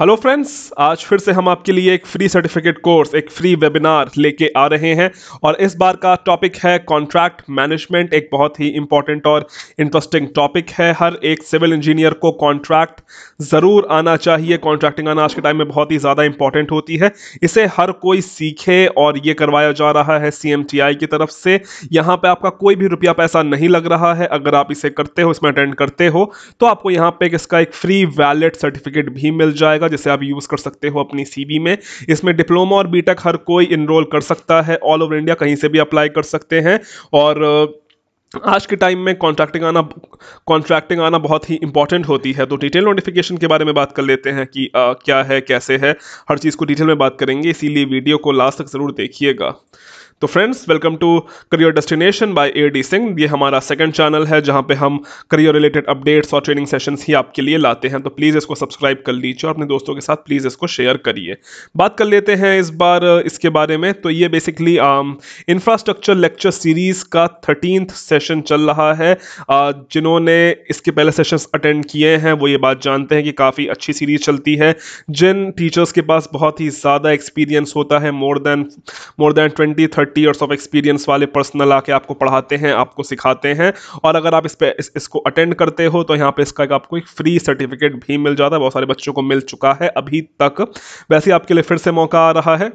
hello friends आज फिर से हम आपके लिए एक फ्री सर्टिफिकेट कोर्स एक फ्री वेबिनार लेके आ रहे हैं और इस बार का टॉपिक है कॉन्ट्रैक्ट मैनेजमेंट एक बहुत ही इंपॉर्टेंट और इंटरेस्टिंग टॉपिक है हर एक सिविल इंजीनियर को कॉन्ट्रैक्ट ज़रूर आना चाहिए कॉन्ट्रैक्टिंग आना आज के टाइम में बहुत ही ज़्यादा इंपॉर्टेंट होती है इसे हर कोई सीखे और ये करवाया जा रहा है सी की तरफ से यहाँ पर आपका कोई भी रुपया पैसा नहीं लग रहा है अगर आप इसे करते हो इसमें अटेंड करते हो तो आपको यहाँ पर इसका एक फ्री वैलिड सर्टिफिकेट भी मिल जाएगा रहेगा जिसे आप यूज़ कर सकते हो अपनी सी में इसमें डिप्लोमा और बी हर कोई इनरोल कर सकता है ऑल ओवर इंडिया कहीं से भी अप्लाई कर सकते हैं और आज के टाइम में कॉन्ट्रैक्टिंग आना कॉन्ट्रैक्टिंग आना बहुत ही इंपॉर्टेंट होती है तो डिटेल नोटिफिकेशन के बारे में बात कर लेते हैं कि आ, क्या है कैसे है हर चीज़ को डिटेल में बात करेंगे इसीलिए वीडियो को लास्ट तक ज़रूर देखिएगा तो friends welcome to career destination by A D Singh ये हमारा सेकंड चैनल है जहां पे हम करियर रिलेटेड अपडेट्स और ट्रेनिंग सेशंस ही आपके लिए लाते हैं तो प्लीज़ इसको सब्सक्राइब कर लीजिए और अपने दोस्तों के साथ प्लीज़ इसको शेयर करिए बात कर लेते हैं इस बार इसके बारे में तो ये बेसिकली इंफ्रास्ट्रक्चर लेक्चर सीरीज़ का थर्टीन सेशन चल रहा है जिन्होंने इसके पहले सेशन अटेंड किए हैं वो ये बात जानते हैं कि काफ़ी अच्छी सीरीज़ चलती है जिन टीचर्स के पास बहुत ही ज़्यादा एक्सपीरियंस होता है more than more than twenty thirty years of experience वाले पर्सनल आके आपको पढ़ाते हैं आपको सिखाते हैं और अगर आप इस पर इस, इसको अटेंड करते हो तो यहाँ पे इसका एक आपको एक फ्री सर्टिफिकेट भी मिल जाता है बहुत सारे बच्चों को मिल चुका है अभी तक वैसे आपके लिए फिर से मौका आ रहा है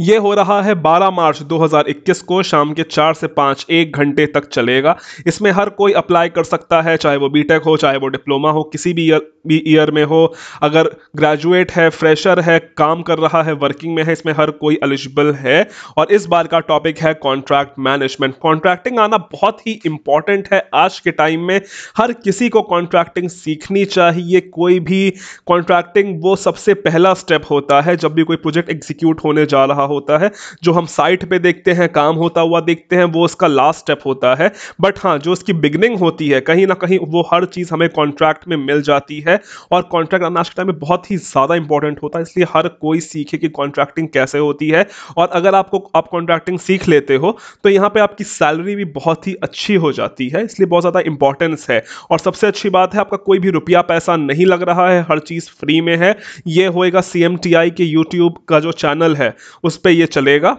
ये हो रहा है 12 मार्च 2021 को शाम के चार से पाँच एक घंटे तक चलेगा इसमें हर कोई अप्लाई कर सकता है चाहे वो बीटेक हो चाहे वो डिप्लोमा हो किसी भी ईयर भी ईयर में हो अगर ग्रेजुएट है फ्रेशर है काम कर रहा है वर्किंग में है इसमें हर कोई एलिजिबल है और इस बार का टॉपिक है कॉन्ट्रैक्ट मैनेजमेंट कॉन्ट्रैक्टिंग आना बहुत ही इंपॉर्टेंट है आज के टाइम में हर किसी को कॉन्ट्रैक्टिंग सीखनी चाहिए कोई भी कॉन्ट्रैक्टिंग वो सबसे पहला स्टेप होता है जब भी कोई प्रोजेक्ट एग्जीक्यूट होने जा रहा होता है जो हम साइट पे देखते हैं काम होता हुआ देखते हैं वो उसका लास्ट स्टेप होता है बट हाँ जो उसकी बिगनिंग होती है कहीं ना कहीं वो हर चीज़ हमें कॉन्ट्रैक्ट में मिल जाती है और कॉन्ट्रैक्ट आज के टाइम में बहुत ही ज़्यादा इंपॉर्टेंट होता है इसलिए हर कोई सीखे कि कॉन्ट्रैक्टिंग कैसे होती है और अगर आपको आप कॉन्ट्रैक्टिंग सीख लेते हो तो यहाँ पर आपकी सैलरी भी बहुत ही अच्छी हो जाती है इसलिए बहुत ज़्यादा इंपॉर्टेंस है और सबसे अच्छी बात है आपका कोई भी रुपया पैसा नहीं लग रहा है हर चीज़ फ्री में है ये होएगा सी एम टी आई के यूट्यूब का जो चैनल है उस पर यह चलेगा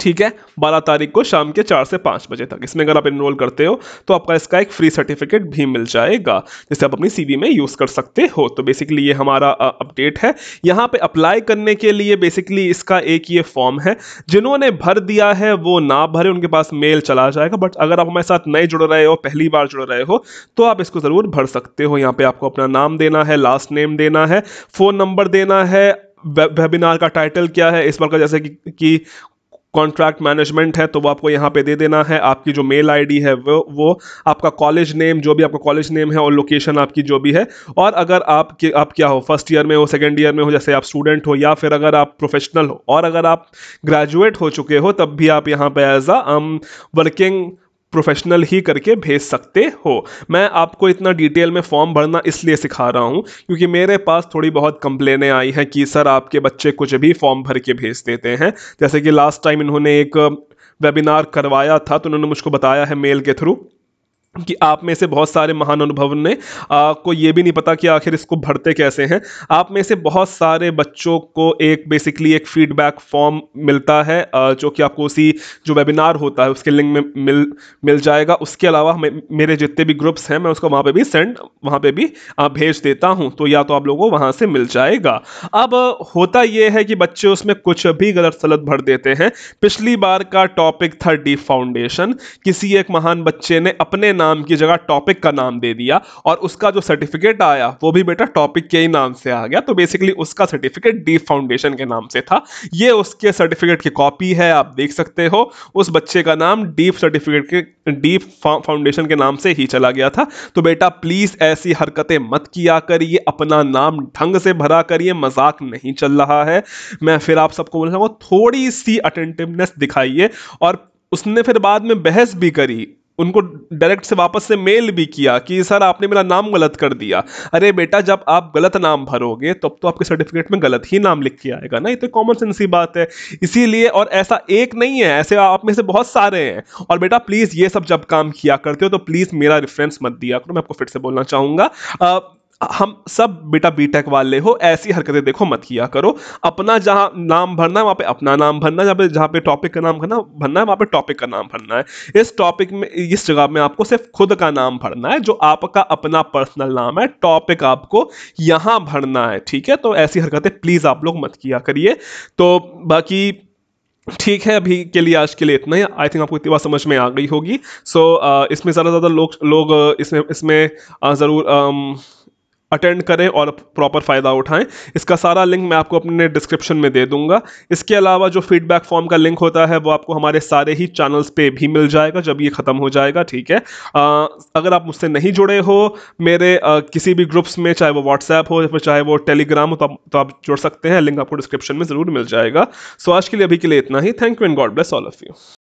ठीक है बारह तारीख को शाम के चार से पाँच बजे तक इसमें अगर आप इनरोल करते हो तो आपका इसका एक फ्री सर्टिफिकेट भी मिल जाएगा जिसे आप अपनी सीवी में यूज़ कर सकते हो तो बेसिकली ये हमारा अपडेट है यहाँ पे अप्लाई करने के लिए बेसिकली इसका एक ये फॉर्म है जिन्होंने भर दिया है वो ना भरे उनके पास मेल चला जाएगा बट अगर आप हमारे साथ नए जुड़ रहे हो पहली बार जुड़ रहे हो तो आप इसको ज़रूर भर सकते हो यहाँ पर आपको अपना नाम देना है लास्ट नेम देना है फ़ोन नंबर देना है वेबिनार का टाइटल क्या है इस बार का जैसे कि, कॉन्ट्रैक्ट मैनेजमेंट है तो वो आपको यहाँ पे दे देना है आपकी जो मेल आईडी है वो वो आपका कॉलेज नेम जो भी आपका कॉलेज नेम है और लोकेशन आपकी जो भी है और अगर आप कि, आप क्या हो फर्स्ट ईयर में हो सेकेंड ईयर में हो जैसे आप स्टूडेंट हो या फिर अगर आप प्रोफेशनल हो और अगर आप ग्रेजुएट हो चुके हो तब भी आप यहाँ पे एज अ वर्किंग प्रोफेशनल ही करके भेज सकते हो मैं आपको इतना डिटेल में फॉर्म भरना इसलिए सिखा रहा हूँ क्योंकि मेरे पास थोड़ी बहुत कंप्लेनें आई हैं कि सर आपके बच्चे कुछ भी फॉर्म भर के भेज देते हैं जैसे कि लास्ट टाइम इन्होंने एक वेबिनार करवाया था तो उन्होंने मुझको बताया है मेल के थ्रू कि आप में से बहुत सारे महान अनुभव ने आपको ये भी नहीं पता कि आखिर इसको भरते कैसे हैं आप में से बहुत सारे बच्चों को एक बेसिकली एक फीडबैक फॉर्म मिलता है जो कि आपको उसी जो वेबिनार होता है उसके लिंक में मिल मिल जाएगा उसके अलावा मेरे जितने भी ग्रुप्स हैं मैं उसको वहाँ पे भी सेंड वहाँ पे भी भेज देता हूँ तो या तो आप लोगों को वहाँ से मिल जाएगा अब होता ये है कि बच्चे उसमें कुछ भी गलत सलत भर देते हैं पिछली बार का टॉपिक था डी फाउंडेशन किसी एक महान बच्चे ने अपने नाम की जगह टॉपिक का नाम दे दिया और उसका जो सर्टिफिकेट आया वो भी बेटा टॉपिक के ही नाम से आ गया तो बेसिकली उसका सर्टिफिकेट डी फाउंडेशन के नाम से था ये उसके सर्टिफिकेट की कॉपी है आप देख सकते हो उस बच्चे का नाम डीप सर्टिफिकेट के डीप फाउंडेशन के नाम से ही चला गया था तो बेटा प्लीज़ ऐसी हरकतें मत किया करिए अपना नाम ढंग से भरा करिए मजाक नहीं चल रहा है मैं फिर आप सबको बोलना हूँ थोड़ी सी अटेंटिवनेस दिखाइए और उसने फिर बाद में बहस भी करी उनको डायरेक्ट से वापस से मेल भी किया कि सर आपने मेरा नाम गलत कर दिया अरे बेटा जब आप गलत नाम भरोगे तब तो आपके सर्टिफिकेट में गलत ही नाम लिख के आएगा ना ये तो कॉमन सेंस की बात है इसीलिए और ऐसा एक नहीं है ऐसे आप में से बहुत सारे हैं और बेटा प्लीज़ ये सब जब काम किया करते हो तो प्लीज़ मेरा रेफरेंस मत दिया करो मैं आपको फिर से बोलना चाहूँगा हम सब बेटा बीटेक वाले हो ऐसी हरकतें देखो मत किया करो अपना जहाँ नाम भरना है वहाँ पे अपना नाम भरना जहाँ जहां जहाँ पे टॉपिक का नाम भरना भरना है वहाँ पे टॉपिक का नाम भरना है इस टॉपिक में इस जगह में आपको सिर्फ खुद का नाम भरना है जो आपका अपना पर्सनल नाम है टॉपिक आपको यहाँ भरना है ठीक है तो ऐसी हरकतें प्लीज़ आप लोग मत किया करिए तो बाकी ठीक है अभी के लिए आज के लिए इतना ही आई थिंक आपको इतनी बात समझ में आ गई होगी सो so, uh, इसमें ज़्यादा ज़्यादा लोग लोग इसमें इसमें uh, ज़रूर uh, अटेंड करें और प्रॉपर फ़ायदा उठाएं इसका सारा लिंक मैं आपको अपने डिस्क्रिप्शन में दे दूंगा इसके अलावा जो फीडबैक फॉर्म का लिंक होता है वो आपको हमारे सारे ही चैनल्स पे भी मिल जाएगा जब ये ख़त्म हो जाएगा ठीक है आ, अगर आप मुझसे नहीं जुड़े हो मेरे आ, किसी भी ग्रुप्स में चाहे वो व्हाट्सएप हो या चाहे वो टेलीग्राम हो तो आप, तो आप जुड़ सकते हैं लिंक आपको डिस्क्रिप्शन में ज़रूर मिल जाएगा सो आज के लिए अभी के लिए इतना ही thank you and God bless all of you